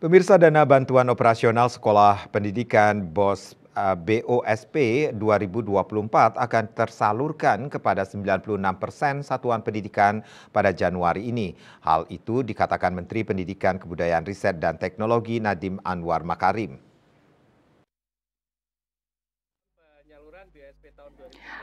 Pemirsa Dana Bantuan Operasional Sekolah Pendidikan BOS eh, BOSP 2024 akan tersalurkan kepada 96 persen satuan pendidikan pada Januari ini. Hal itu dikatakan Menteri Pendidikan Kebudayaan Riset dan Teknologi Nadiem Anwar Makarim.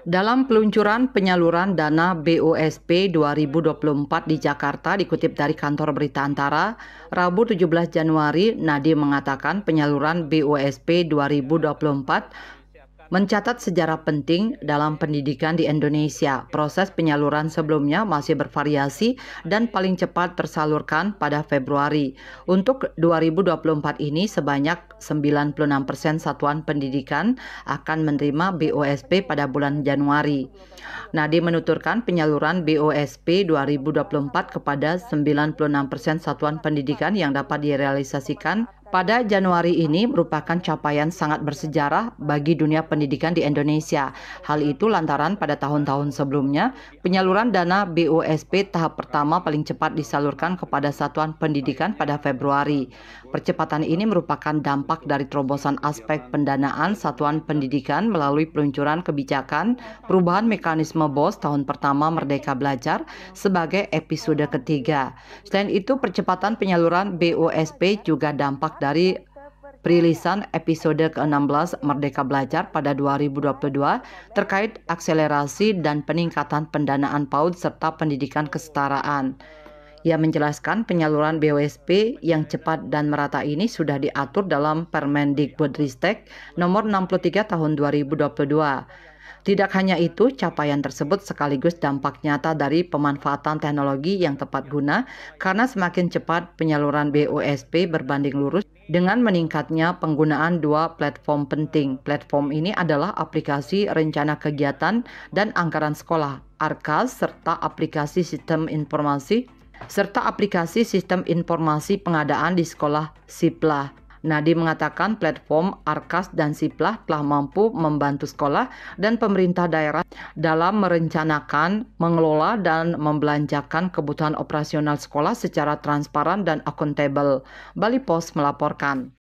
Dalam peluncuran penyaluran dana BOSP 2024 di Jakarta dikutip dari kantor berita antara, Rabu 17 Januari, Nadi mengatakan penyaluran BOSP 2024 mencatat sejarah penting dalam pendidikan di Indonesia. Proses penyaluran sebelumnya masih bervariasi dan paling cepat tersalurkan pada Februari. Untuk 2024 ini sebanyak 96% satuan pendidikan akan menerima BOSP pada bulan Januari. Nadi menuturkan penyaluran BOSP 2024 kepada 96% satuan pendidikan yang dapat direalisasikan pada Januari ini merupakan capaian sangat bersejarah bagi dunia pendidikan di Indonesia. Hal itu lantaran pada tahun-tahun sebelumnya, penyaluran dana BUSP tahap pertama paling cepat disalurkan kepada satuan pendidikan pada Februari. Percepatan ini merupakan dampak dari terobosan aspek pendanaan satuan pendidikan melalui peluncuran kebijakan perubahan mekanisme BOS tahun pertama Merdeka Belajar sebagai episode ketiga. Selain itu, percepatan penyaluran BUSP juga dampak dari perilisan episode ke-16 Merdeka Belajar pada 2022 terkait akselerasi dan peningkatan pendanaan PAUD serta pendidikan kesetaraan. Ia menjelaskan penyaluran BOSP yang cepat dan merata ini sudah diatur dalam Permendikbudristek nomor 63 tahun 2022. Tidak hanya itu, capaian tersebut sekaligus dampak nyata dari pemanfaatan teknologi yang tepat guna karena semakin cepat penyaluran BOSP berbanding lurus dengan meningkatnya penggunaan dua platform penting. Platform ini adalah aplikasi rencana kegiatan dan anggaran sekolah, ARKAS, serta aplikasi sistem informasi serta aplikasi sistem informasi pengadaan di sekolah SIPLA. Nadi mengatakan platform Arkas dan Siplah telah mampu membantu sekolah dan pemerintah daerah dalam merencanakan, mengelola, dan membelanjakan kebutuhan operasional sekolah secara transparan dan akuntabel. Bali Post melaporkan.